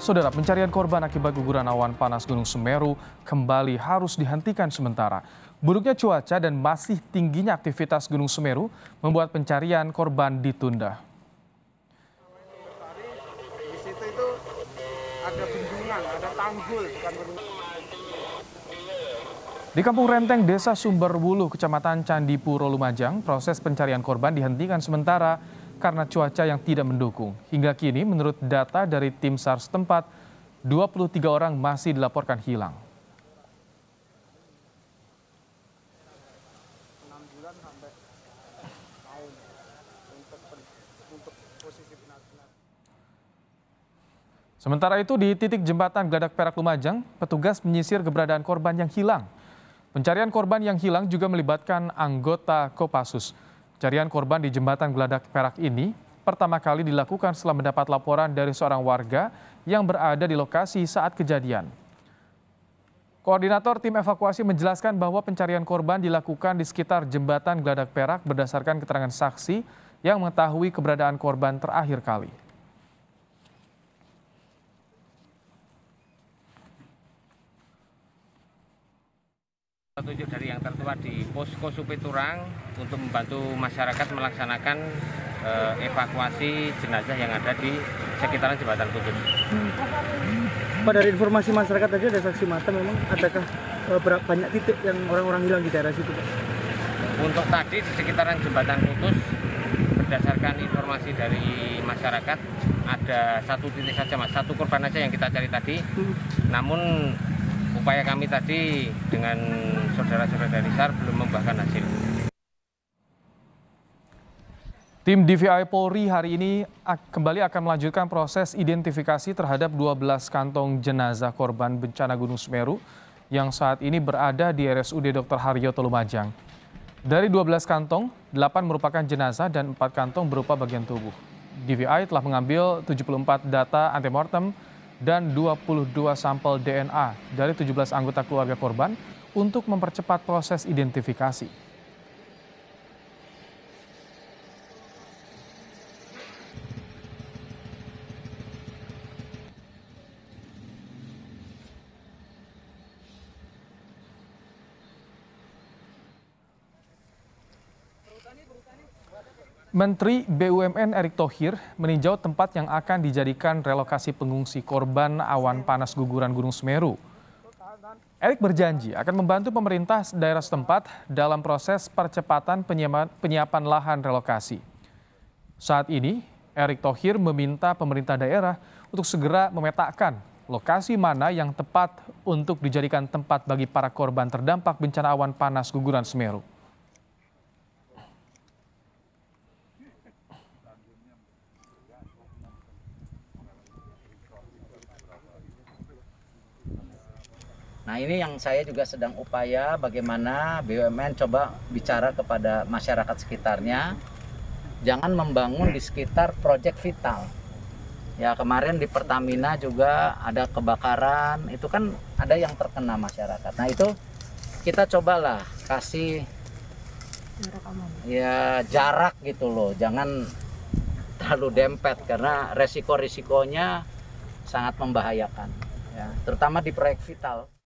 Saudara, pencarian korban akibat guguran awan panas Gunung Semeru kembali harus dihentikan sementara. Buruknya cuaca dan masih tingginya aktivitas Gunung Semeru membuat pencarian korban ditunda. Di situ itu ada bendungan, ada tanggul, di Kampung Renteng, Desa Sumberwulu, Kecamatan Candipuro, Lumajang, proses pencarian korban dihentikan sementara karena cuaca yang tidak mendukung. Hingga kini menurut data dari tim SAR setempat, 23 orang masih dilaporkan hilang. Sementara itu di titik jembatan Geladak Perak Lumajang, petugas menyisir keberadaan korban yang hilang. Pencarian korban yang hilang juga melibatkan anggota Kopassus. Carian korban di jembatan Geladak Perak ini pertama kali dilakukan setelah mendapat laporan dari seorang warga yang berada di lokasi saat kejadian. Koordinator tim evakuasi menjelaskan bahwa pencarian korban dilakukan di sekitar jembatan Geladak Perak berdasarkan keterangan saksi yang mengetahui keberadaan korban terakhir kali. petunjuk dari yang tertua di posko Supiturang untuk membantu masyarakat melaksanakan uh, evakuasi jenazah yang ada di sekitaran jembatan putus. Hmm. Pada informasi masyarakat tadi ada saksi mata memang adakah eh, berapa banyak titik yang orang-orang hilang di daerah situ Pak? Untuk tadi di sekitaran jembatan putus berdasarkan informasi dari masyarakat ada satu titik saja mas, satu korban saja yang kita cari tadi. Hmm. Namun upaya kami tadi dengan saudara-saudara dari SAR belum membuahkan hasil. Tim DVI Polri hari ini kembali akan melanjutkan proses identifikasi terhadap 12 kantong jenazah korban bencana Gunung Semeru yang saat ini berada di RSUD Dr. Haryoto Lumajang. Dari 12 kantong, 8 merupakan jenazah dan 4 kantong berupa bagian tubuh. DVI telah mengambil 74 data antemortem dan 22 sampel DNA dari 17 anggota keluarga korban untuk mempercepat proses identifikasi. Menteri BUMN Erick Thohir meninjau tempat yang akan dijadikan relokasi pengungsi korban awan panas guguran Gunung Semeru. Erick berjanji akan membantu pemerintah daerah setempat dalam proses percepatan penyiapan lahan relokasi. Saat ini, Erick Thohir meminta pemerintah daerah untuk segera memetakan lokasi mana yang tepat untuk dijadikan tempat bagi para korban terdampak bencana awan panas guguran Semeru. Nah ini yang saya juga sedang upaya bagaimana BUMN coba bicara kepada masyarakat sekitarnya jangan membangun di sekitar proyek vital. Ya kemarin di Pertamina juga ada kebakaran, itu kan ada yang terkena masyarakat. Nah itu kita cobalah kasih ya jarak gitu loh, jangan terlalu dempet karena resiko-risikonya sangat membahayakan, ya, terutama di proyek vital.